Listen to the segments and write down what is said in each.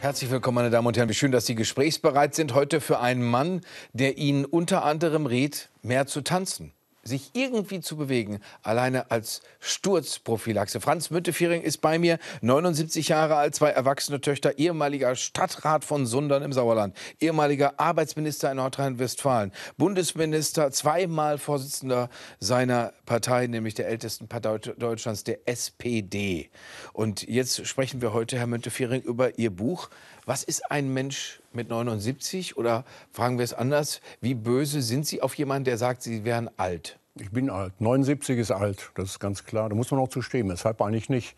Herzlich willkommen, meine Damen und Herren. Wie schön, dass Sie gesprächsbereit sind. Heute für einen Mann, der Ihnen unter anderem rät, mehr zu tanzen sich irgendwie zu bewegen, alleine als Sturzprophylaxe. Franz Müntefering ist bei mir, 79 Jahre alt, zwei erwachsene Töchter, ehemaliger Stadtrat von Sundern im Sauerland, ehemaliger Arbeitsminister in Nordrhein-Westfalen, Bundesminister, zweimal Vorsitzender seiner Partei, nämlich der ältesten Partei Deutschlands, der SPD. Und jetzt sprechen wir heute, Herr Müntefering, über Ihr Buch. Was ist ein Mensch mit 79? Oder fragen wir es anders, wie böse sind Sie auf jemanden, der sagt, Sie wären alt? Ich bin alt. 79 ist alt, das ist ganz klar. Da muss man auch zu stehen. Weshalb eigentlich nicht?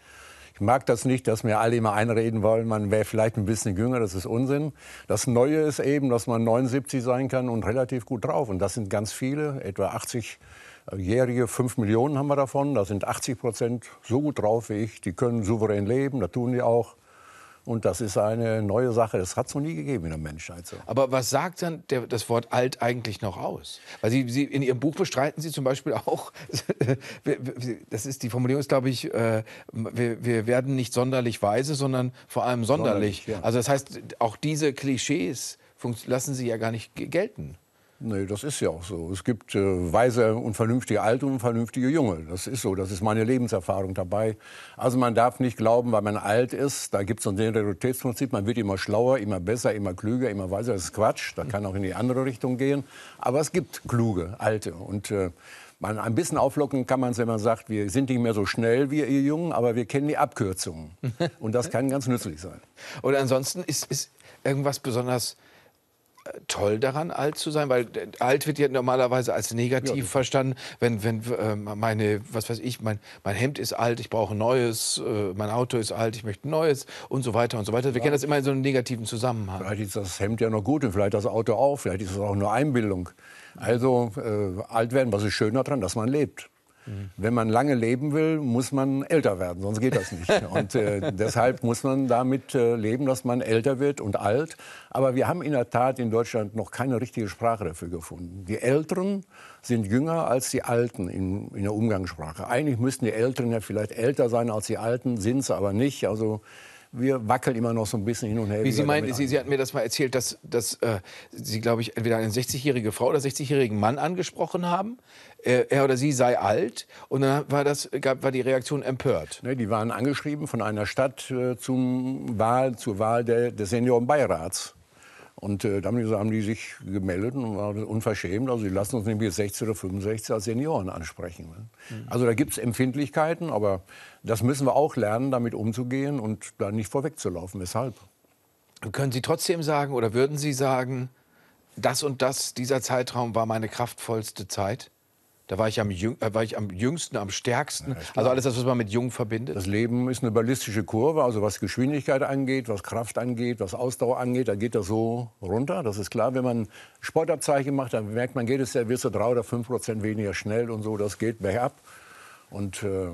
Ich mag das nicht, dass mir alle immer einreden wollen, man wäre vielleicht ein bisschen jünger, das ist Unsinn. Das Neue ist eben, dass man 79 sein kann und relativ gut drauf. Und das sind ganz viele, etwa 80-Jährige, 5 Millionen haben wir davon. Da sind 80 Prozent so gut drauf wie ich. Die können souverän leben, das tun die auch. Und das ist eine neue Sache. Das hat es noch nie gegeben in der Menschheit. So. Aber was sagt dann der, das Wort alt eigentlich noch aus? Weil Sie, Sie, in Ihrem Buch bestreiten Sie zum Beispiel auch, das ist die Formulierung, ist, glaube ich, äh, wir, wir, werden nicht sonderlich weise, sondern vor allem sonderlich. sonderlich ja. Also das heißt, auch diese Klischees lassen Sie ja gar nicht gelten. Nee, das ist ja auch so. Es gibt äh, weise und vernünftige Alte und vernünftige Junge. Das ist so. Das ist meine Lebenserfahrung dabei. Also man darf nicht glauben, weil man alt ist. Da gibt es so ein Senioritätsprinzip. Man wird immer schlauer, immer besser, immer klüger, immer weiser. Das ist Quatsch. Das kann auch in die andere Richtung gehen. Aber es gibt kluge Alte. Und äh, man, ein bisschen auflocken kann man es, wenn man sagt, wir sind nicht mehr so schnell wie ihr Jungen, aber wir kennen die Abkürzungen. Und das kann ganz nützlich sein. Oder ansonsten ist, ist irgendwas besonders toll daran, alt zu sein? Weil äh, alt wird ja normalerweise als negativ ja, verstanden. Wenn, wenn äh, meine, was weiß ich, mein, mein Hemd ist alt, ich brauche neues, äh, mein Auto ist alt, ich möchte neues und so weiter und so weiter. Wir ja. kennen das immer in so einem negativen Zusammenhang. Vielleicht ist das Hemd ja noch gut und vielleicht das Auto auch, vielleicht ist es auch nur Einbildung. Also äh, alt werden, was ist schöner daran, dass man lebt. Mhm. Wenn man lange leben will, muss man älter werden, sonst geht das nicht. und äh, deshalb muss man damit äh, leben, dass man älter wird und alt. Aber wir haben in der Tat in Deutschland noch keine richtige Sprache dafür gefunden. Die Älteren sind jünger als die Alten in, in der Umgangssprache. Eigentlich müssten die Älteren ja vielleicht älter sein als die Alten, sind sie aber nicht. Also wir wackeln immer noch so ein bisschen hin und her. Wie Sie meinen, Sie, Sie hatten mir das mal erzählt, dass, dass äh, Sie, glaube ich, entweder eine 60-jährige Frau oder 60-jährigen Mann angesprochen haben. Äh, er oder sie sei alt. Und dann war, das, gab, war die Reaktion empört. Ne, die waren angeschrieben von einer Stadt äh, zum Wahl, zur Wahl der, des Seniorenbeirats. Und äh, damit haben die sich gemeldet und waren unverschämt. Also, die lassen uns nämlich 60 oder 65 als Senioren ansprechen. Ne? Mhm. Also, da gibt es Empfindlichkeiten, aber das müssen wir auch lernen, damit umzugehen und da nicht vorwegzulaufen. Weshalb? Können Sie trotzdem sagen oder würden Sie sagen, das und das, dieser Zeitraum war meine kraftvollste Zeit? Da war ich am, jüng, äh, war ich am jüngsten, am stärksten. Ja, also alles das, was man mit jung verbindet. Das Leben ist eine ballistische Kurve, also was Geschwindigkeit angeht, was Kraft angeht, was Ausdauer angeht, da geht das so runter. Das ist klar, wenn man Sportabzeichen macht, dann merkt man, geht es ja, wirst du drei oder fünf Prozent weniger schnell und so, das geht bergab. Und äh,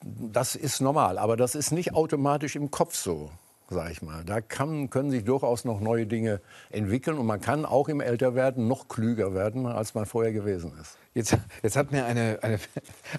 das ist normal, aber das ist nicht automatisch im Kopf so sage ich mal. Da kann, können sich durchaus noch neue Dinge entwickeln und man kann auch im Älterwerden noch klüger werden, als man vorher gewesen ist. Jetzt, jetzt hat mir eine, eine,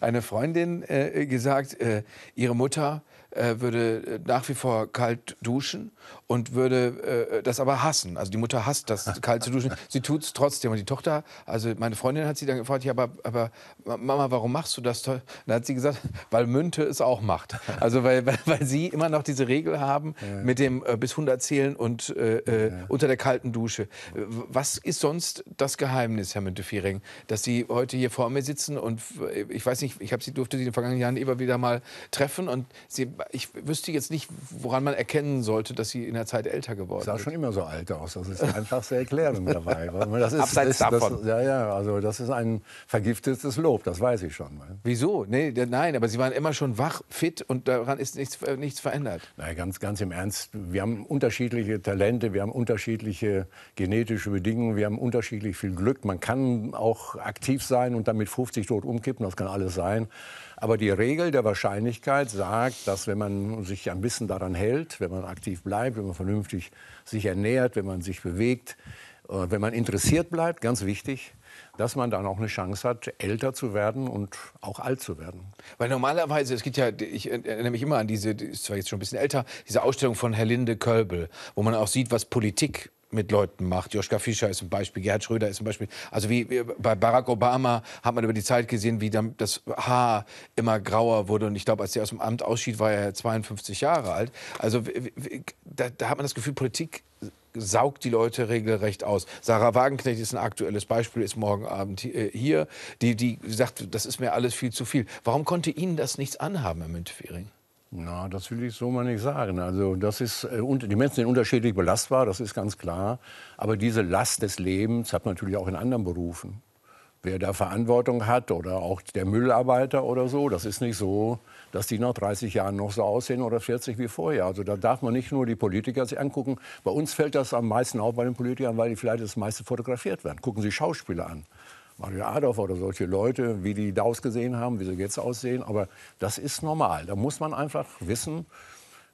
eine Freundin äh, gesagt, äh, ihre Mutter äh, würde äh, nach wie vor kalt duschen und würde äh, das aber hassen. Also die Mutter hasst das, kalt zu duschen. Sie tut es trotzdem. Und die Tochter, also meine Freundin hat sie dann gefragt, ja, aber, aber Mama, warum machst du das? dann hat sie gesagt, weil Münte es auch macht. Also weil, weil, weil sie immer noch diese Regel haben ja. mit dem äh, bis 100 zählen und äh, äh, ja. unter der kalten Dusche. Was ist sonst das Geheimnis, Herr Münte-Viering, dass Sie heute hier vor mir sitzen und äh, ich weiß nicht, ich habe Sie durfte Sie in den vergangenen Jahren immer wieder mal treffen und Sie ich wüsste jetzt nicht, woran man erkennen sollte, dass sie in der Zeit älter geworden ist. Sah schon immer so alt aus. Das ist einfach einfachste Erklärung dabei. Ist, Abseits ist, davon. Das, ja, ja, also das ist ein vergiftetes Lob, das weiß ich schon. Wieso? Nee, nein, aber sie waren immer schon wach, fit und daran ist nichts, äh, nichts verändert. Na, ganz, ganz im Ernst, wir haben unterschiedliche Talente, wir haben unterschiedliche genetische Bedingungen, wir haben unterschiedlich viel Glück. Man kann auch aktiv sein und dann mit 50 tot umkippen, das kann alles sein. Aber die Regel der Wahrscheinlichkeit sagt, dass wenn man sich ein bisschen daran hält, wenn man aktiv bleibt, wenn man vernünftig sich ernährt, wenn man sich bewegt, äh, wenn man interessiert bleibt, ganz wichtig, dass man dann auch eine Chance hat, älter zu werden und auch alt zu werden. Weil normalerweise, es gibt ja, ich erinnere mich immer an diese, ist zwar jetzt schon ein bisschen älter, diese Ausstellung von Herr Linde Kölbel, wo man auch sieht, was Politik mit Leuten macht. Joschka Fischer ist ein Beispiel, Gerhard Schröder ist ein Beispiel. Also wie bei Barack Obama hat man über die Zeit gesehen, wie dann das Haar immer grauer wurde. Und ich glaube, als er aus dem Amt ausschied, war er 52 Jahre alt. Also da, da hat man das Gefühl, Politik saugt die Leute regelrecht aus. Sarah Wagenknecht ist ein aktuelles Beispiel, ist morgen Abend äh, hier. Die, die sagt, das ist mir alles viel zu viel. Warum konnte Ihnen das nichts anhaben, Herr Müntefering? Na, das will ich so mal nicht sagen. Also das ist, äh, und die Menschen sind unterschiedlich belastbar, das ist ganz klar. Aber diese Last des Lebens hat man natürlich auch in anderen Berufen. Wer da Verantwortung hat oder auch der Müllarbeiter oder so, das ist nicht so, dass die nach 30 Jahren noch so aussehen oder 40 wie vorher. Also da darf man nicht nur die Politiker sich angucken. Bei uns fällt das am meisten auf bei den Politikern, weil die vielleicht das meiste fotografiert werden. Gucken Sie Schauspieler an. Mario Adolf oder solche Leute, wie die da ausgesehen haben, wie sie jetzt aussehen. Aber das ist normal. Da muss man einfach wissen,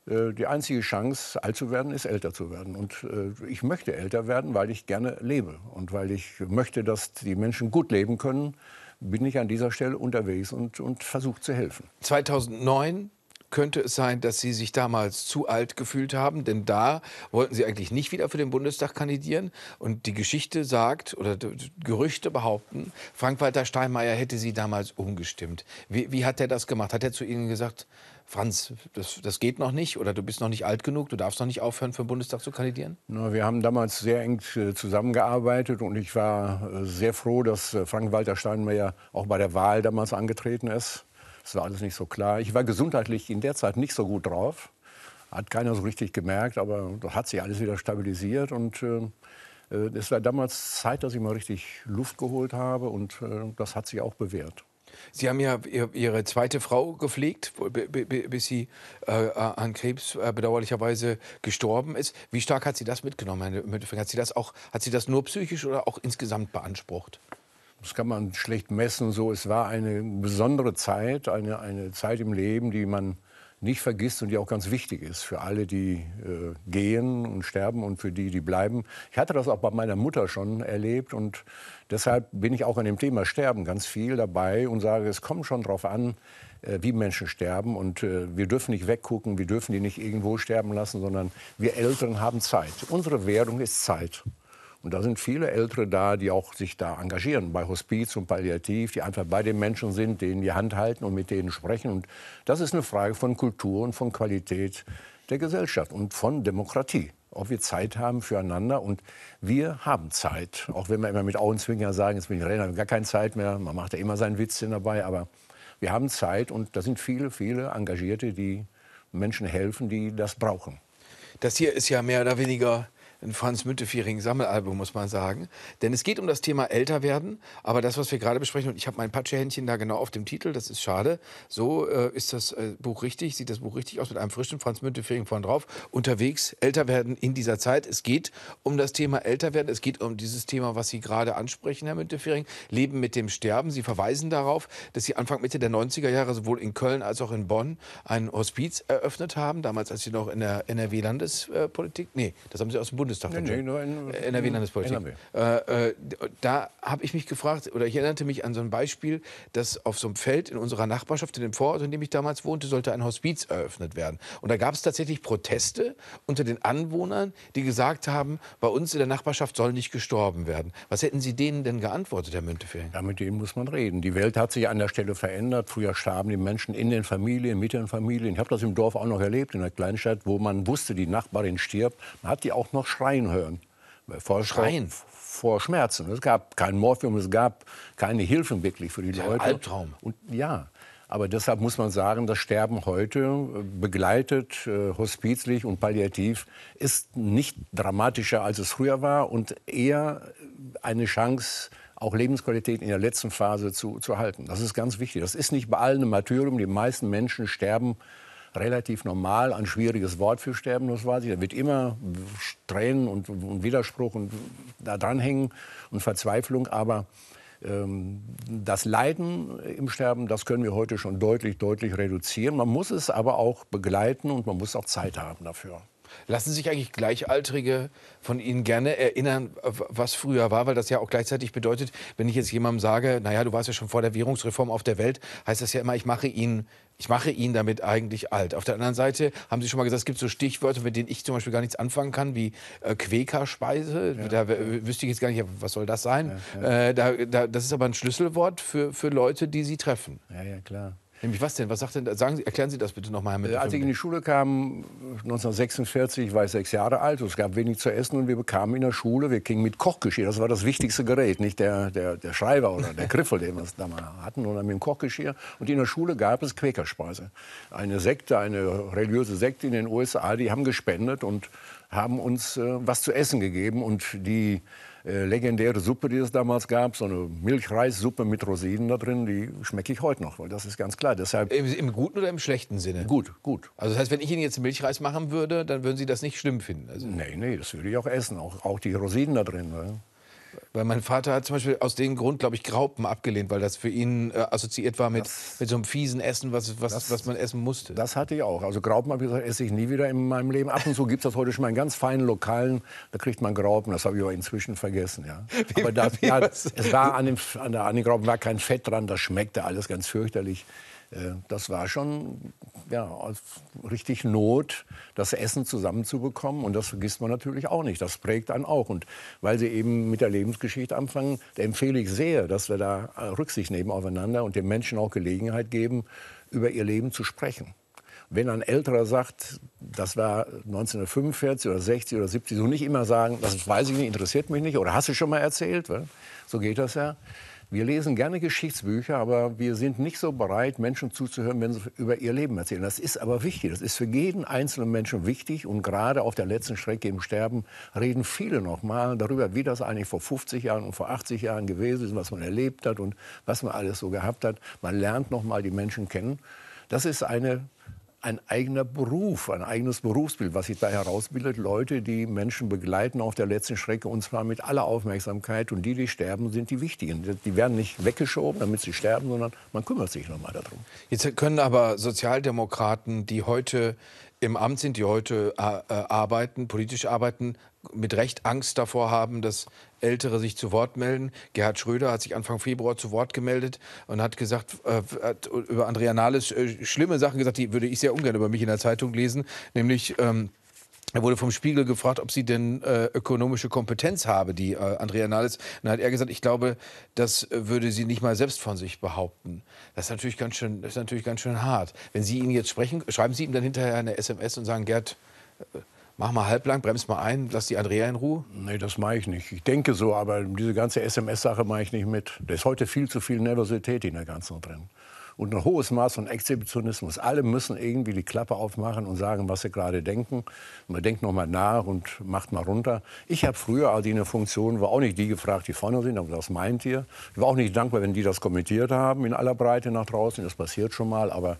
äh, die einzige Chance, alt zu werden, ist älter zu werden. Und äh, ich möchte älter werden, weil ich gerne lebe und weil ich möchte, dass die Menschen gut leben können bin ich an dieser Stelle unterwegs und, und versucht zu helfen. 2009 könnte es sein, dass Sie sich damals zu alt gefühlt haben? Denn da wollten Sie eigentlich nicht wieder für den Bundestag kandidieren. Und die Geschichte sagt oder Gerüchte behaupten, Frank-Walter Steinmeier hätte Sie damals umgestimmt. Wie, wie hat er das gemacht? Hat er zu Ihnen gesagt, Franz, das, das, geht noch nicht oder du bist noch nicht alt genug, du darfst noch nicht aufhören, für den Bundestag zu kandidieren? Na, wir haben damals sehr eng äh, zusammengearbeitet und ich war äh, sehr froh, dass äh, Frank-Walter Steinmeier auch bei der Wahl damals angetreten ist. Das war alles nicht so klar. Ich war gesundheitlich in der Zeit nicht so gut drauf. Hat keiner so richtig gemerkt, aber das hat sich alles wieder stabilisiert. Und äh, es äh, war damals Zeit, dass ich mal richtig Luft geholt habe. Und äh, das hat sich auch bewährt. Sie haben ja Ihre zweite Frau gepflegt, bis sie äh, äh, an Krebs äh, bedauerlicherweise gestorben ist. Wie stark hat sie das mitgenommen? Hat sie das, auch, hat sie das nur psychisch oder auch insgesamt beansprucht? das kann man schlecht messen, so es war eine besondere Zeit, eine, eine Zeit im Leben, die man nicht vergisst und die auch ganz wichtig ist für alle, die äh, gehen und sterben und für die, die bleiben. Ich hatte das auch bei meiner Mutter schon erlebt und deshalb bin ich auch an dem Thema Sterben ganz viel dabei und sage, es kommt schon darauf an, äh, wie Menschen sterben und äh, wir dürfen nicht weggucken, wir dürfen die nicht irgendwo sterben lassen, sondern wir Eltern haben Zeit. Unsere Währung ist Zeit. Und da sind viele Ältere da, die auch sich da engagieren bei Hospiz und Palliativ, die einfach bei den Menschen sind, denen die Hand halten und mit denen sprechen. Und das ist eine Frage von Kultur und von Qualität der Gesellschaft und von Demokratie. Ob wir Zeit haben füreinander und wir haben Zeit. Auch wenn wir immer mit Augenzwinkern sagen, jetzt bin ich Redner, gar keine Zeit mehr. Man macht ja immer seinen Witz dabei, aber wir haben Zeit und da sind viele, viele Engagierte, die Menschen helfen, die das brauchen. Das hier ist ja mehr oder weniger ein Franz Müntefering Sammelalbum, muss man sagen. Denn es geht um das Thema Älterwerden, aber das, was wir gerade besprechen, und ich habe mein Patschehändchen da genau auf dem Titel, das ist schade. So äh, ist das äh, Buch richtig, sieht das Buch richtig aus mit einem frischen Franz Müntefering vorn drauf. Unterwegs, Älterwerden in dieser Zeit. Es geht um das Thema Älterwerden, es geht um dieses Thema, was Sie gerade ansprechen, Herr Müntefering, Leben mit dem Sterben. Sie verweisen darauf, dass Sie Anfang Mitte der 90er Jahre sowohl in Köln als auch in Bonn einen Hospiz eröffnet haben, damals als Sie noch in der NRW-Landespolitik, nee, das haben Sie aus dem Bund Bundestag. Nee, nee, nur in, äh, NRW-Landespolitik. NRW. Äh, äh, da habe ich mich gefragt, oder ich erinnerte mich an so ein Beispiel, dass auf so einem Feld in unserer Nachbarschaft, in dem Vorort, in dem ich damals wohnte, sollte ein Hospiz eröffnet werden. Und da gab es tatsächlich Proteste unter den Anwohnern, die gesagt haben, bei uns in der Nachbarschaft soll nicht gestorben werden. Was hätten Sie denen denn geantwortet, Herr Müntefering? Ja, mit denen muss man reden. Die Welt hat sich an der Stelle verändert. Früher starben die Menschen in den Familien, mit den Familien. Ich habe das im Dorf auch noch erlebt, in der Kleinstadt, wo man wusste, die Nachbarin stirbt. Man hat die auch noch schreien hören. Vor Schreien? Vor Schmerzen. Es gab kein Morphium, es gab keine Hilfen wirklich für die das Leute. Ein Albtraum. Und ja, aber deshalb muss man sagen, das Sterben heute, äh, begleitet, äh, hospizlich und palliativ, ist nicht dramatischer, als es früher war und eher eine Chance, auch Lebensqualität in der letzten Phase zu, zu halten. Das ist ganz wichtig. Das ist nicht bei allen ein Martyrium. Die meisten Menschen sterben relativ normal, ein schwieriges Wort für Sterbenlos war. Da wird immer Tränen und, und Widerspruch und da dranhängen und Verzweiflung, aber ähm, das Leiden im Sterben, das können wir heute schon deutlich, deutlich reduzieren. Man muss es aber auch begleiten und man muss auch Zeit haben dafür. Lassen sich eigentlich Gleichaltrige von Ihnen gerne erinnern, äh, was früher war, weil das ja auch gleichzeitig bedeutet, wenn ich jetzt jemandem sage, naja, du warst ja schon vor der Währungsreform auf der Welt, heißt das ja immer, ich mache ihn, ich mache ihn damit eigentlich alt. Auf der anderen Seite haben Sie schon mal gesagt, es gibt so Stichwörter, mit denen ich zum Beispiel gar nichts anfangen kann, wie äh, Quäkerspeise. Ja. Da wüsste ich jetzt gar nicht, was soll das sein? Ja, ja. Äh, da, da, das ist aber ein Schlüsselwort für, für Leute, die Sie treffen. Ja, ja, klar. Nämlich was denn? Was sagt denn? Sagen Sie, erklären Sie das bitte nochmal, Herr äh, Mittelfinger. Als ich in die Schule kam, 1946, war ich sechs Jahre alt. Es gab wenig zu essen und wir bekamen in der Schule, wir gingen mit Kochgeschirr. Das war das wichtigste Gerät, nicht der, der, der Schreiber oder der Griffel, den wir damals hatten, sondern mit dem Kochgeschirr. Und in der Schule gab es Quäkerspeise. Eine Sekte, eine religiöse Sekte in den USA, die haben gespendet und haben uns äh, was zu essen gegeben. Und die äh, legendäre Suppe, die es damals gab, so eine Milchreissuppe mit Rosinen da drin, die schmecke ich heute noch, weil das ist ganz klar. Deshalb Im, Im, guten oder im schlechten Sinne? Gut, gut. Also das heißt, wenn ich Ihnen jetzt Milchreis machen würde, dann würden Sie das nicht schlimm finden? Also nee, nee, das würde ich auch essen, auch, auch die Rosinen da drin. Ne? Weil mein Vater hat zum Beispiel aus dem Grund, glaube ich, Graupen abgelehnt, weil das für ihn äh, assoziiert war mit, das, mit so einem fiesen Essen, was, was, das, was man essen musste. Das hatte ich auch. Also Graupen habe ich gesagt, esse ich nie wieder in meinem Leben. Ab und zu gibt es das heute schon mal in ganz feinen Lokalen, da kriegt man Graupen. Das habe ich aber inzwischen vergessen. Ja. Wie, aber das, wie, ja, es war an, dem, an, der, an den Graupen war kein Fett dran, das schmeckte alles ganz fürchterlich. Äh, das war schon ja, richtig Not, das Essen zusammenzubekommen. Und das vergisst man natürlich auch nicht. Das prägt einen auch. Und weil Sie eben mit der Lebensgeschichte anfangen, empfehle ich sehr, dass wir da äh, Rücksicht nehmen aufeinander und den Menschen auch Gelegenheit geben, über ihr Leben zu sprechen. Wenn ein Älterer sagt, das war 1945 oder 60 oder 70, so nicht immer sagen, das weiß ich nicht, interessiert mich nicht oder hast du schon mal erzählt. So geht das ja wir lesen gerne Geschichtsbücher, aber wir sind nicht so bereit, Menschen zuzuhören, wenn sie über ihr Leben erzählen. Das ist aber wichtig. Das ist für jeden einzelnen Menschen wichtig. Und gerade auf der letzten Strecke im Sterben reden viele nochmal darüber, wie das eigentlich vor 50 Jahren und vor 80 Jahren gewesen ist, was man erlebt hat und was man alles so gehabt hat. Man lernt nochmal die Menschen kennen. Das ist eine ein eigener Beruf, ein eigenes Berufsbild, was sich da herausbildet. Leute, die Menschen begleiten auf der letzten Strecke und zwar mit aller Aufmerksamkeit. Und die, die sterben, sind die Wichtigen. Die werden nicht weggeschoben, damit sie sterben, sondern man kümmert sich nochmal darum. Jetzt können aber Sozialdemokraten, die heute im Amt sind, die heute äh, äh, arbeiten, politisch arbeiten, mit Recht Angst davor haben, dass Ältere sich zu Wort melden. Gerhard Schröder hat sich Anfang Februar zu Wort gemeldet und hat gesagt, äh, hat über Andrea Nahles äh, schlimme Sachen gesagt, die würde ich sehr ungern über mich in der Zeitung lesen, nämlich. Ähm, er wurde vom Spiegel gefragt, ob sie denn äh, ökonomische Kompetenz habe, die äh, Andrea Nahles. dann hat er gesagt, ich glaube, das würde sie nicht mal selbst von sich behaupten. Das ist natürlich ganz schön, das ist natürlich ganz schön hart. Wenn Sie ihn jetzt sprechen, schreiben Sie ihm dann hinterher eine SMS und sagen, Gerd, äh, mach mal halblang, bremst mal ein, lass die Andrea in Ruhe? Nee, das mache ich nicht. Ich denke so, aber diese ganze SMS-Sache mache ich nicht mit. Da ist heute viel zu viel Nervosität in der ganzen drin. Und ein hohes Maß von Exhibitionismus. Alle müssen irgendwie die Klappe aufmachen und sagen, was sie gerade denken. Man denkt noch mal nach und macht mal runter. Ich habe früher, als ich in der Funktion war, auch nicht die gefragt, die vorne sind, aber was meint ihr? Ich war auch nicht dankbar, wenn die das kommentiert haben in aller Breite nach draußen. Das passiert schon mal, aber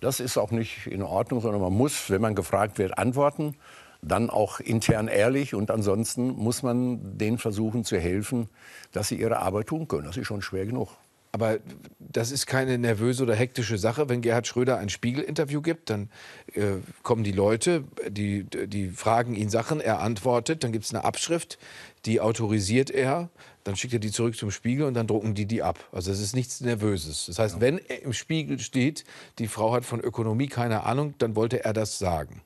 das ist auch nicht in Ordnung, sondern man muss, wenn man gefragt wird, antworten dann auch intern ehrlich und ansonsten muss man denen versuchen zu helfen, dass sie ihre Arbeit tun können. Das ist schon schwer genug. Aber das ist keine nervöse oder hektische Sache. Wenn Gerhard Schröder ein Spiegel-Interview gibt, dann äh, kommen die Leute, die, die fragen ihn Sachen, er antwortet, dann gibt es eine Abschrift, die autorisiert er, dann schickt er die zurück zum Spiegel und dann drucken die die ab. Also es ist nichts Nervöses. Das heißt, ja. wenn im Spiegel steht, die Frau hat von Ökonomie keine Ahnung, dann wollte er das sagen.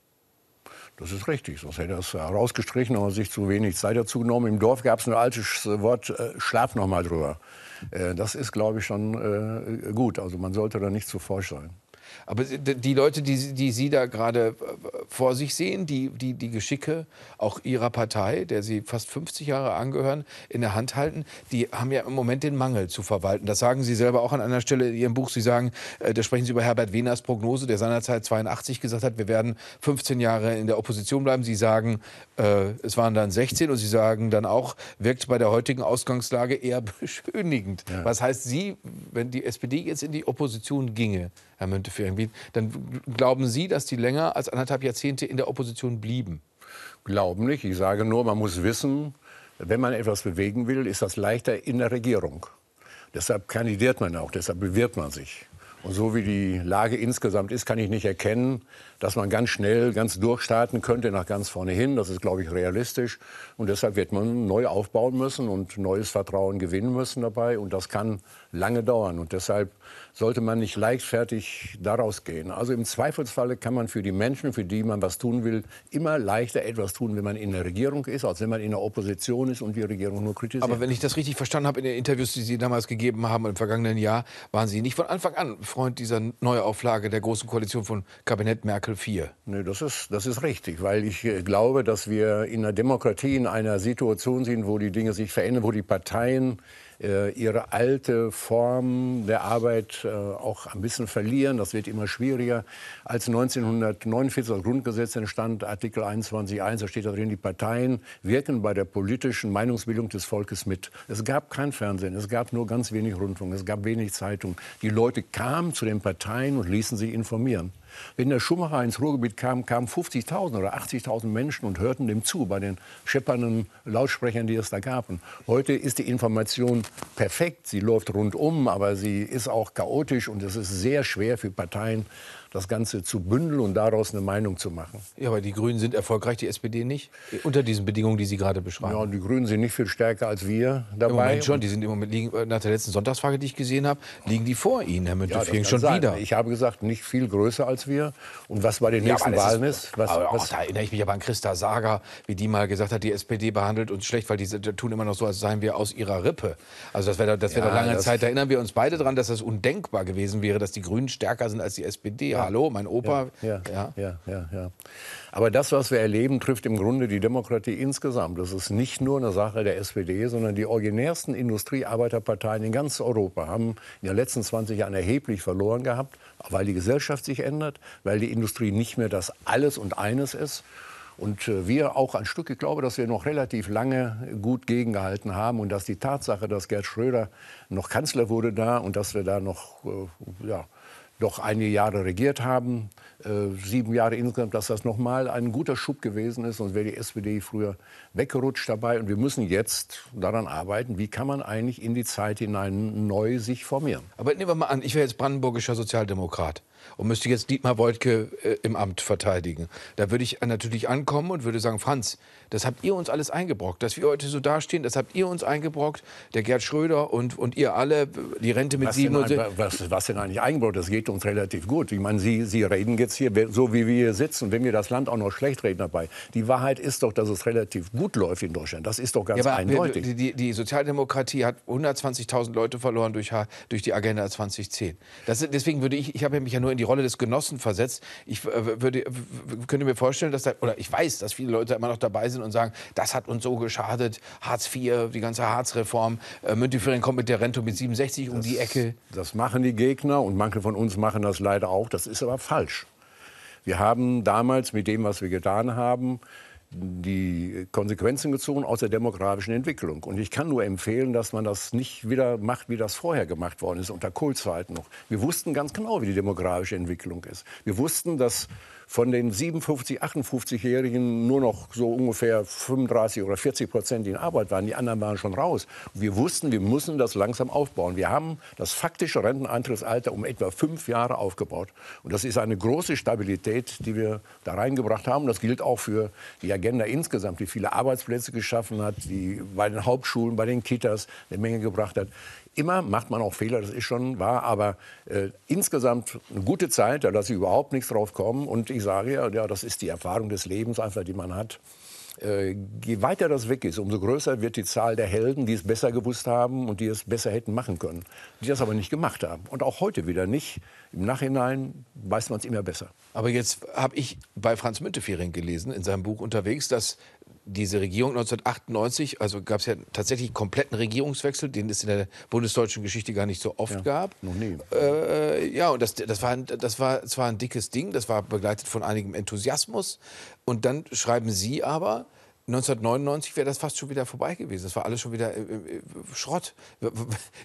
Das ist richtig, sonst hätte er es herausgestrichen äh, aber sich zu wenig Zeit dazu genommen. Im Dorf gab es ein altes äh, Wort, äh, schlaf noch mal drüber. Äh, das ist, glaube ich, schon äh, gut. Also man sollte da nicht zu forsch sein. Aber die Leute, die, die Sie da gerade äh, vor sich sehen, die, die die Geschicke auch Ihrer Partei, der Sie fast 50 Jahre angehören, in der Hand halten, die haben ja im Moment den Mangel zu verwalten. Das sagen Sie selber auch an einer Stelle in Ihrem Buch. Sie sagen, äh, da sprechen Sie über Herbert Wehners Prognose, der seinerzeit 82 gesagt hat, wir werden 15 Jahre in der Opposition bleiben. Sie sagen, äh, es waren dann 16 und Sie sagen dann auch, wirkt bei der heutigen Ausgangslage eher beschönigend. Ja. Was heißt Sie, wenn die SPD jetzt in die Opposition ginge, Herr Müntefering? irgendwie, dann glauben Sie, dass die länger als anderthalb Jahrzehnte in der Opposition blieben? Glauben nicht. Ich sage nur, man muss wissen, wenn man etwas bewegen will, ist das leichter in der Regierung. Deshalb kandidiert man auch, deshalb bewirbt man sich. Und so wie die Lage insgesamt ist, kann ich nicht erkennen, dass man ganz schnell, ganz durchstarten könnte nach ganz vorne hin. Das ist, glaube ich, realistisch. Und deshalb wird man neu aufbauen müssen und neues Vertrauen gewinnen müssen dabei. Und das kann lange dauern. Und deshalb sollte man nicht leichtfertig daraus gehen. Also im Zweifelsfalle kann man für die Menschen, für die man was tun will, immer leichter etwas tun, wenn man in der Regierung ist, als wenn man in der Opposition ist und die Regierung nur kritisiert. Aber wenn ich das richtig verstanden habe in den Interviews, die Sie damals gegeben haben im vergangenen Jahr, waren Sie nicht von Anfang an Freund dieser Neuauflage der Großen Koalition von Kabinett Merkel Artikel 4. Nee, das, ist, das ist richtig, weil ich äh, glaube, dass wir in einer Demokratie in einer Situation sind, wo die Dinge sich verändern, wo die Parteien äh, ihre alte Form der Arbeit äh, auch ein bisschen verlieren. Das wird immer schwieriger. Als 1949 das Grundgesetz entstand, Artikel 21.1, da steht da drin, die Parteien wirken bei der politischen Meinungsbildung des Volkes mit. Es gab kein Fernsehen, es gab nur ganz wenig Rundfunk, es gab wenig Zeitung. Die Leute kamen zu den Parteien und ließen sich informieren. Wenn der Schumacher ins Ruhrgebiet kam, kamen 50.000 oder 80.000 Menschen und hörten dem zu bei den scheppernden Lautsprechern, die es da gaben. Heute ist die Information perfekt, sie läuft rundum, aber sie ist auch chaotisch und es ist sehr schwer für Parteien, das Ganze zu bündeln und daraus eine Meinung zu machen. Ja, aber die Grünen sind erfolgreich, die SPD nicht, unter diesen Bedingungen, die Sie gerade beschreiben. Ja, die Grünen sind nicht viel stärker als wir dabei. Im Moment schon, die sind im Moment, liegen, äh, nach der letzten Sonntagsfrage, die ich gesehen habe, liegen die vor Ihnen, Herr Müntefering, ja, schon sein. wieder. Ich habe gesagt, nicht viel größer als wir. Und was bei den ja, nächsten Wahlen ist... was, aber auch, da erinnere ich mich aber an Christa Sager, wie die mal gesagt hat, die SPD behandelt uns schlecht, weil die, tun immer noch so, als seien wir aus ihrer Rippe. Also das wäre das wär ja, lange Zeit, da erinnern wir uns beide daran, dass das undenkbar gewesen wäre, dass die Grünen stärker sind als die SPD ja. hallo, mein Opa. Ja ja, ja ja. Ja, Aber das, was wir erleben, trifft im Grunde die Demokratie insgesamt. Das ist nicht nur eine Sache der SPD, sondern die originärsten Industriearbeiterparteien in ganz Europa haben in den letzten 20 Jahren erheblich verloren gehabt, weil die Gesellschaft sich ändert, weil die Industrie nicht mehr das alles und eines ist. Und äh, wir auch ein Stück, ich glaube, dass wir noch relativ lange gut gegengehalten haben und dass die Tatsache, dass Gerd Schröder noch Kanzler wurde da und dass wir da noch äh, ja, doch einige Jahre regiert haben, äh, sieben Jahre insgesamt, dass das nochmal ein guter Schub gewesen ist. Sonst wäre die SPD früher weggerutscht dabei. Und wir müssen jetzt daran arbeiten, wie kann man eigentlich in die Zeit hinein neu sich formieren. Aber nehmen wir mal an, ich wäre jetzt brandenburgischer Sozialdemokrat und müsste jetzt Dietmar Woidke äh, im Amt verteidigen. Da würde ich natürlich ankommen und würde sagen, Franz, das habt ihr uns alles eingebrockt. Dass wir heute so dastehen, das habt ihr uns eingebrockt. Der Gerd Schröder und, und ihr alle, die Rente mit was sieben denn was, was denn eigentlich eingebrockt? Das geht uns relativ gut. Ich meine, Sie, Sie reden jetzt hier, so wie wir hier sitzen, wenn wir das Land auch noch schlecht reden dabei. Die Wahrheit ist doch, dass es relativ gut läuft in Deutschland. Das ist doch ganz ja, eindeutig. Wir, die, die, Sozialdemokratie hat 120.000 Leute verloren durch, durch die Agenda 2010. Das, deswegen würde ich, ich habe mich ja nur nur in die Rolle des Genossen versetzt. Ich äh, würde, äh, könnte mir vorstellen, dass da, oder ich weiß, dass viele Leute immer noch dabei sind und sagen, das hat uns so geschadet, Hartz IV, die ganze Hartz-Reform, äh, Müntefering kommt mit der Rente mit 67 das, um die Ecke. Das machen die Gegner und manche von uns machen das leider auch. Das ist aber falsch. Wir haben damals mit dem, was wir getan haben, die Konsequenzen gezogen aus der demografischen Entwicklung. Und ich kann nur empfehlen, dass man das nicht wieder macht, wie das vorher gemacht worden ist, unter Kohlzeiten noch. Wir wussten ganz genau, wie die demografische Entwicklung ist. Wir wussten, dass von den 57, 58-Jährigen nur noch so ungefähr 35 oder 40 Prozent in Arbeit waren. Die anderen waren schon raus. Wir wussten, wir müssen das langsam aufbauen. Wir haben das faktische Renteneintrittsalter um etwa fünf Jahre aufgebaut. Und das ist eine große Stabilität, die wir da reingebracht haben. Das gilt auch für die Agenda insgesamt, die viele Arbeitsplätze geschaffen hat, die bei den Hauptschulen, bei den Kitas eine Menge gebracht hat. Immer macht man auch Fehler, das ist schon wahr, aber äh, insgesamt eine gute Zeit, da lasse ich überhaupt nichts drauf kommen. Und ich sage ja, ja, das ist die Erfahrung des Lebens, einfach die man hat. Äh, je weiter das weg ist, umso größer wird die Zahl der Helden, die es besser gewusst haben und die es besser hätten machen können, die das aber nicht gemacht haben. Und auch heute wieder nicht. Im Nachhinein weiß man es immer besser. Aber jetzt habe ich bei Franz Müntefering gelesen, in seinem Buch unterwegs, dass diese Regierung 1998, also gab es ja tatsächlich einen kompletten Regierungswechsel, den es in der bundesdeutschen Geschichte gar nicht so oft ja, gab. Noch nie. Äh, ja, und das, das, war, das war zwar ein dickes Ding, das war begleitet von einigem Enthusiasmus. Und dann schreiben Sie aber, 1999 wäre das fast schon wieder vorbei gewesen. Das war alles schon wieder äh, äh, Schrott.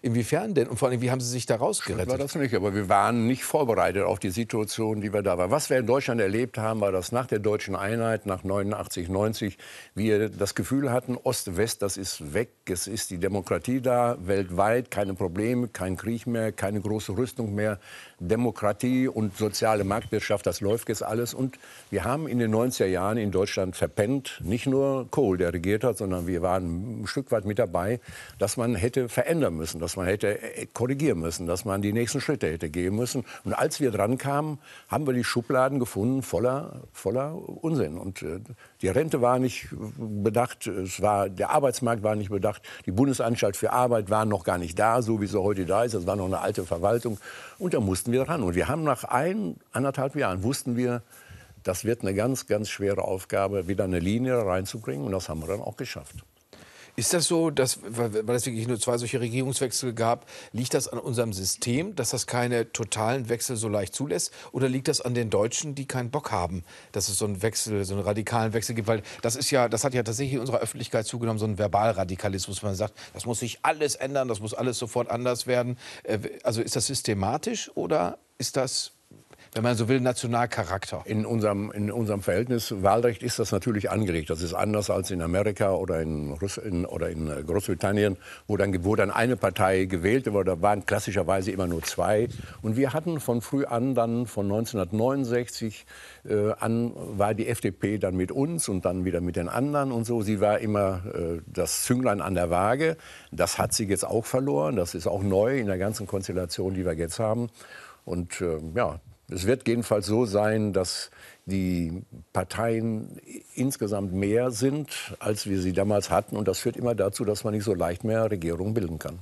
Inwiefern denn? Und vor allem, wie haben Sie sich da rausgerettet? War das nicht, aber wir waren nicht vorbereitet auf die Situation, die wir da waren. Was wir in Deutschland erlebt haben, war dass nach der deutschen Einheit, nach 89, 90, wir das Gefühl hatten, Ost-West, das ist weg, es ist die Demokratie da, weltweit, keine Probleme, kein Krieg mehr, keine große Rüstung mehr. Demokratie und soziale Marktwirtschaft, das läuft jetzt alles. Und wir haben in den 90er Jahren in Deutschland verpennt, nicht nur Kohl, der regiert hat, sondern wir waren ein Stück weit mit dabei, dass man hätte verändern müssen, dass man hätte äh, korrigieren müssen, dass man die nächsten Schritte hätte gehen müssen. Und als wir dran kamen, haben wir die Schubladen gefunden voller, voller Unsinn. Und äh, die Rente war nicht bedacht, es war, der Arbeitsmarkt war nicht bedacht, die Bundesanstalt für Arbeit war noch gar nicht da, so wie sie heute da ist. Das war noch eine alte Verwaltung. Und da musste mussten wir ran. Und wir haben nach ein, anderthalb Jahren, wussten wir, das wird eine ganz, ganz schwere Aufgabe, wieder eine Linie reinzubringen. Und das haben wir dann auch geschafft. Ist das so, dass, weil, es wirklich nur zwei solche Regierungswechsel gab, liegt das an unserem System, dass das keine totalen Wechsel so leicht zulässt? Oder liegt das an den Deutschen, die keinen Bock haben, dass es so einen Wechsel, so einen radikalen Wechsel gibt? Weil das ist ja, das hat ja tatsächlich in unserer Öffentlichkeit zugenommen, so ein Verbalradikalismus, man sagt, das muss sich alles ändern, das muss alles sofort anders werden. Äh, also ist das systematisch oder ist das wenn man so will, Nationalcharakter. In unserem, in unserem Verhältnis Wahlrecht ist das natürlich angeregt. Das ist anders als in Amerika oder in, Russ in, oder in äh, Großbritannien, wo dann, wo dann eine Partei gewählt wurde. Da waren klassischerweise immer nur zwei. Und wir hatten von früh an dann von 1969 äh, an war die FDP dann mit uns und dann wieder mit den anderen und so. Sie war immer äh, das Zünglein an der Waage. Das hat sie jetzt auch verloren. Das ist auch neu in der ganzen Konstellation, die wir jetzt haben. Und äh, ja, es wird jedenfalls so sein, dass die Parteien insgesamt mehr sind, als wir sie damals hatten. Und das führt immer dazu, dass man nicht so leicht mehr Regierungen bilden kann.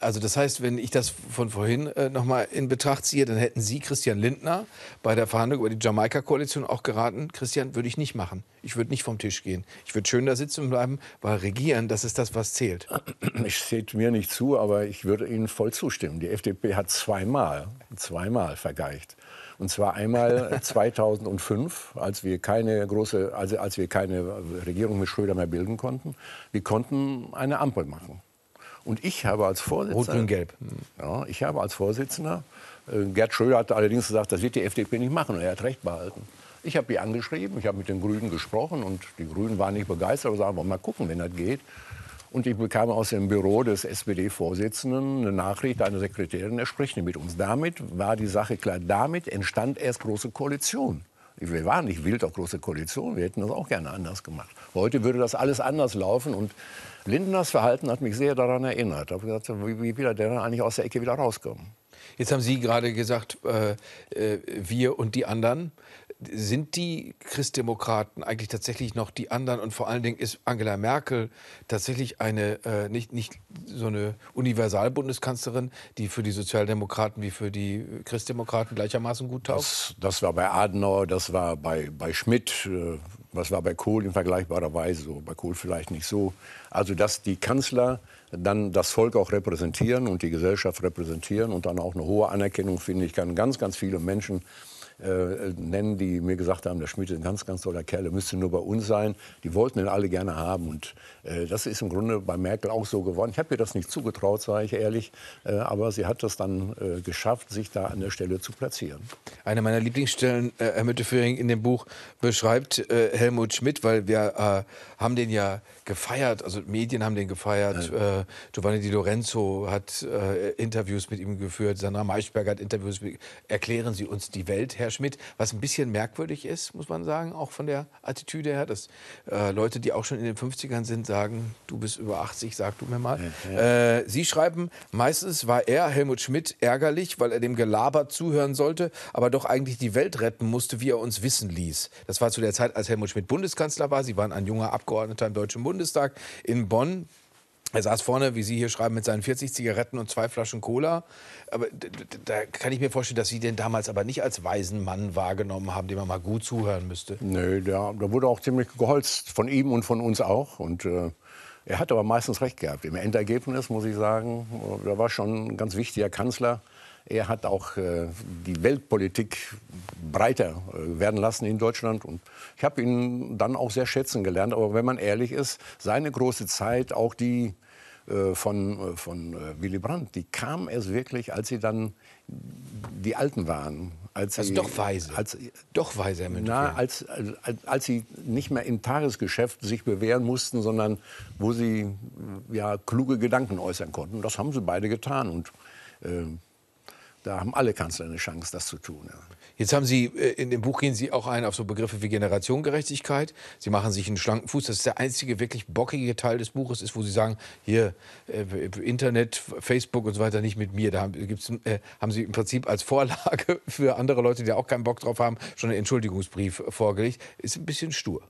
Also das heißt, wenn ich das von vorhin äh, nochmal in Betracht ziehe, dann hätten Sie Christian Lindner bei der Verhandlung über die Jamaika-Koalition auch geraten, Christian, würde ich nicht machen. Ich würde nicht vom Tisch gehen. Ich würde schön da sitzen bleiben, weil regieren, das ist das, was zählt. Es steht mir nicht zu, aber ich würde Ihnen voll zustimmen. Die FDP hat zweimal, zweimal vergeigt. Und zwar einmal 2005, als wir keine große, also als wir keine Regierung mit Schröder mehr bilden konnten. Wir konnten eine Ampel machen. Und ich habe als Vorsitzender. Rot, Grün, Gelb. Ja, ich habe als Vorsitzender. Äh, Gerd Schröder hat allerdings gesagt, das wird die FDP nicht machen. Und er hat recht behalten. Ich habe die angeschrieben, ich habe mit den Grünen gesprochen und die Grünen waren nicht begeistert und sagen, mal gucken, wenn das geht. Und ich bekam aus dem Büro des SPD-Vorsitzenden eine Nachricht eine Sekretärin, er spricht mit uns. Damit war die Sache klar. Damit entstand erst große Koalition. Wir waren nicht wild auf große Koalition, wir hätten das auch gerne anders gemacht. Heute würde das alles anders laufen und Lindners Verhalten hat mich sehr daran erinnert. Ich habe gesagt, wie will er denn eigentlich aus der Ecke wieder rauskommen? Jetzt haben Sie gerade gesagt, äh, äh, wir und die anderen sind die Christdemokraten eigentlich tatsächlich noch die anderen und vor allen Dingen ist Angela Merkel tatsächlich eine äh, nicht, nicht so eine Universalbundeskanzlerin, die für die Sozialdemokraten wie für die Christdemokraten gleichermaßen gut taugt? Das, das war bei Adenauer, das war bei, bei Schmidt, das äh, war bei Kohl in vergleichbarer Weise so, bei Kohl vielleicht nicht so. Also dass die Kanzler dann das Volk auch repräsentieren und die Gesellschaft repräsentieren und dann auch eine hohe Anerkennung finden. Ich kann ganz, ganz viele Menschen äh, nennen, die mir gesagt haben, der Schmied ist ein ganz, ganz toller Kerl, er müsste nur bei uns sein. Die wollten ihn alle gerne haben. Und äh, das ist im Grunde bei Merkel auch so geworden. Ich habe ihr das nicht zugetraut, sage ich ehrlich. Äh, aber sie hat das dann äh, geschafft, sich da an der Stelle zu platzieren. Eine meiner Lieblingsstellen, äh, Herr Müttefering in dem Buch beschreibt äh, Helmut Schmidt, weil wir haben den ja gefeiert. Also Medien haben den gefeiert. Äh, Giovanni Di Lorenzo hat äh, Interviews mit ihm geführt. Sandra Maischberger hat Interviews. Mit, erklären Sie uns die Welt, Herr Schmidt. Was ein bisschen merkwürdig ist, muss man sagen, auch von der Attitüde her, dass äh, Leute, die auch schon in den 50ern sind, sagen, du bist über 80, sag du mir mal. Ja, ja. Äh, sie schreiben, meistens war er, Helmut Schmidt, ärgerlich, weil er dem Gelaber zuhören sollte, aber doch eigentlich die Welt retten musste, wie er uns wissen ließ. Das war zu der Zeit, als Helmut Schmidt Bundeskanzler war. Sie waren ein junger Abgeordneter im Deutschen Bund. Bundestag in Bonn. Er saß vorne, wie Sie hier schreiben, mit seinen 40 Zigaretten und zwei Flaschen Cola. Aber da kann ich mir vorstellen, dass Sie den damals aber nicht als weisen Mann wahrgenommen haben, dem man mal gut zuhören müsste. Nö, da, da wurde auch ziemlich geholzt. Von ihm und von uns auch. Und äh, er hat aber meistens recht gehabt. Im Endergebnis muss ich sagen, da war schon ein ganz wichtiger Kanzler. Er hat auch äh, die Weltpolitik breiter äh, werden lassen in Deutschland. Und ich habe ihn dann auch sehr schätzen gelernt. Aber wenn man ehrlich ist, seine große Zeit, auch die äh, von, äh, von äh, Willy Brandt, die kam erst wirklich, als sie dann die Alten waren. Als also sie, doch weise. Als, doch weise im na, als, als, als, sie nicht mehr im Tagesgeschäft sich bewähren mussten, sondern wo sie ja, kluge Gedanken äußern konnten. Das haben sie beide getan. Und äh, da haben alle Kanzler eine Chance, das zu tun. Ja. Jetzt haben Sie, äh, in dem Buch gehen Sie auch ein auf so Begriffe wie Generationengerechtigkeit. Sie machen sich einen schlanken Fuß. Das ist der einzige wirklich bockige Teil des Buches, ist, wo Sie sagen, hier, äh, Internet, Facebook und so weiter, nicht mit mir. Da haben, äh, haben Sie im Prinzip als Vorlage für andere Leute, die auch keinen Bock drauf haben, schon einen Entschuldigungsbrief vorgelegt. Ist ein bisschen stur.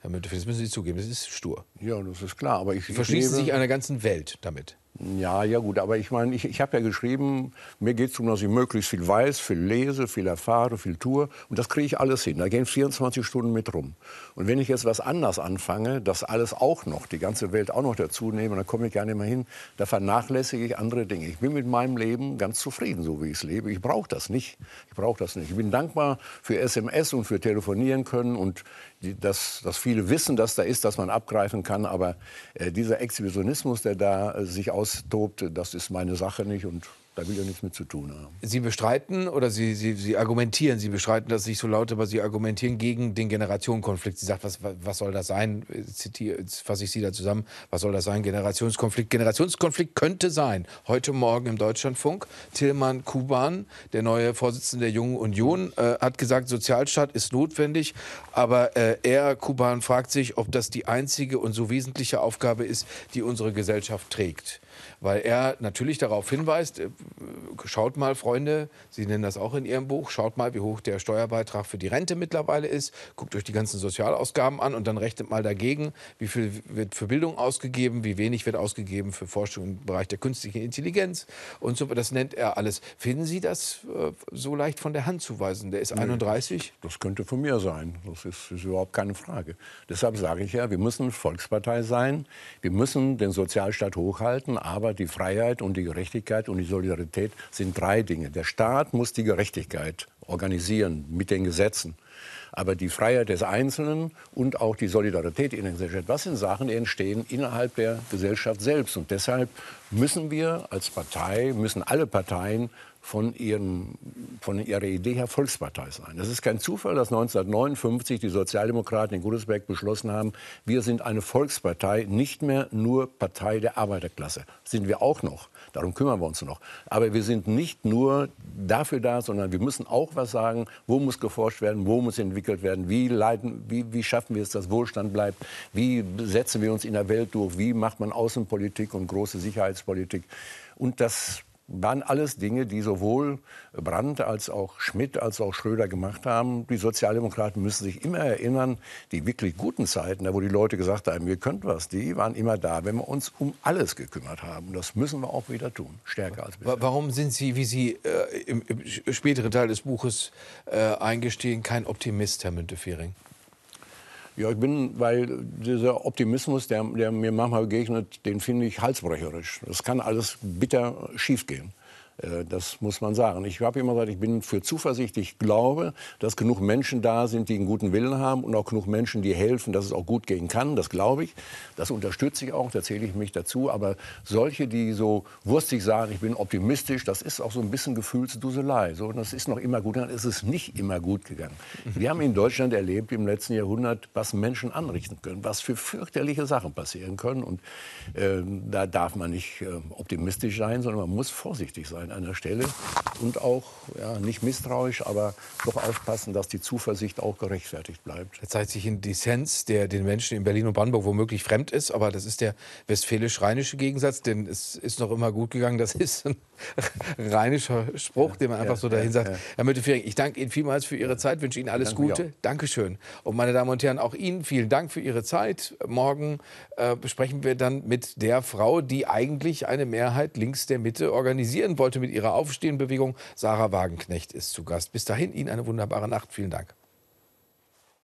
Herr Müntefeld, das müssen Sie zugeben, das ist stur. Ja, das ist klar. Aber ich, Sie verschließen ich sich einer ganzen Welt damit. Ja, ja gut, aber ich meine, ich, ich habe ja geschrieben, mir geht es darum, dass ich möglichst viel weiß, viel lese, viel erfahre, viel tue. Und das kriege ich alles hin. Da gehen 24 Stunden mit rum. Und wenn ich jetzt was anders anfange, das alles auch noch, die ganze Welt auch noch dazu nehme, dann komme ich gar nicht mehr hin, da vernachlässige ich andere Dinge. Ich bin mit meinem Leben ganz zufrieden, so wie ich es lebe. Ich brauche das nicht. Ich brauche das nicht. Ich bin dankbar für SMS und für telefonieren können und die, dass, dass viele wissen, dass da ist, dass man abgreifen kann. Aber äh, dieser Exhibitionismus, der da äh, sich austobt, das ist meine Sache nicht und da will ich ja nichts mit zu tun haben. Sie bestreiten oder Sie, Sie, Sie argumentieren, Sie bestreiten das nicht so laut, aber Sie argumentieren gegen den Generationenkonflikt. Sie sagt, was, was soll das sein? Zitiere, fasse ich Sie da zusammen. Was soll das sein? Generationskonflikt. Generationskonflikt könnte sein. Heute Morgen im Deutschlandfunk. Tillmann Kuban, der neue Vorsitzende der Jungen Union, äh, hat gesagt, Sozialstaat ist notwendig. Aber äh, er, Kuban, fragt sich, ob das die einzige und so wesentliche Aufgabe ist, die unsere Gesellschaft trägt weil er natürlich darauf hinweist, äh, schaut mal, Freunde, Sie nennen das auch in Ihrem Buch, schaut mal, wie hoch der Steuerbeitrag für die Rente mittlerweile ist, guckt euch die ganzen Sozialausgaben an und dann rechnet mal dagegen, wie viel wird für Bildung ausgegeben, wie wenig wird ausgegeben für Forschung im Bereich der künstlichen Intelligenz und so, das nennt er alles. Finden Sie das äh, so leicht von der Hand zu weisen? Der ist 31? Das könnte von mir sein, das ist, ist überhaupt keine Frage. Deshalb sage ich ja, wir müssen Volkspartei sein, wir müssen den Sozialstaat hochhalten, aber die Freiheit und die Gerechtigkeit und die Solidarität sind drei Dinge. Der Staat muss die Gerechtigkeit organisieren mit den Gesetzen. Aber die Freiheit des Einzelnen und auch die Solidarität in der Gesellschaft, das sind Sachen, die entstehen innerhalb der Gesellschaft selbst. Und deshalb müssen wir als Partei, müssen alle Parteien von, ihrem, von ihrer Idee her Volkspartei sein. Es ist kein Zufall, dass 1959 die Sozialdemokraten in Godesberg beschlossen haben, wir sind eine Volkspartei, nicht mehr nur Partei der Arbeiterklasse. Sind wir auch noch. Darum kümmern wir uns noch. Aber wir sind nicht nur dafür da, sondern wir müssen auch was sagen, wo muss geforscht werden, wo muss entwickelt werden, wie, leiten, wie, wie schaffen wir es, dass Wohlstand bleibt, wie setzen wir uns in der Welt durch, wie macht man Außenpolitik und große Sicherheitspolitik. Und das waren alles Dinge, die sowohl Brandt als auch Schmidt als auch Schröder gemacht haben. Die Sozialdemokraten müssen sich immer erinnern, die wirklich guten Zeiten, da wo die Leute gesagt haben, wir können was, die waren immer da, wenn wir uns um alles gekümmert haben. Das müssen wir auch wieder tun, stärker als bisher. Warum sind Sie, wie Sie äh, im, im, späteren Teil des Buches äh, eingestehen, kein Optimist, Herr Müntefering? Ja, ich bin, weil dieser Optimismus, der, der mir manchmal begegnet, den finde ich halsbrecherisch. Das kann alles bitter schiefgehen. Äh, das muss man sagen. Ich habe immer gesagt, ich bin für Zuversicht. Ich glaube, dass genug Menschen da sind, die einen guten Willen haben und auch genug Menschen, die helfen, dass es auch gut gehen kann. Das glaube ich. Das unterstütze ich auch. Da zähle ich mich dazu. Aber solche, die so wurstig sagen, ich bin optimistisch, das ist auch so ein bisschen Gefühlsduselei. So, das ist noch immer gut. Dann ist es nicht immer gut gegangen. Wir haben in Deutschland erlebt im letzten Jahrhundert, was Menschen anrichten können, was für fürchterliche Sachen passieren können. Und äh, da darf man nicht äh, optimistisch sein, sondern man muss vorsichtig sein an einer Stelle und auch ja, nicht misstrauisch, aber doch aufpassen, dass die Zuversicht auch gerechtfertigt bleibt. Jetzt zeigt sich in Dissens, der den Menschen in Berlin und Brandenburg womöglich fremd ist, aber das ist der westfälisch-rheinische Gegensatz, denn es ist noch immer gut gegangen. Das ist ein rheinischer Spruch, ja, den man einfach ja, so dahin sagt. Herr Müttefering, ich danke Ihnen vielmals für Ihre Zeit, wünsche Ihnen alles Gute. Dankeschön. Und meine Damen und Herren, auch Ihnen vielen Dank für Ihre Zeit. Morgen äh, besprechen wir dann mit der Frau, die eigentlich eine Mehrheit links der Mitte organisieren wollte heute mit ihrer Aufstehenbewegung. Sarah Wagenknecht ist zu Gast. Bis dahin Ihnen eine wunderbare Nacht. Vielen Dank.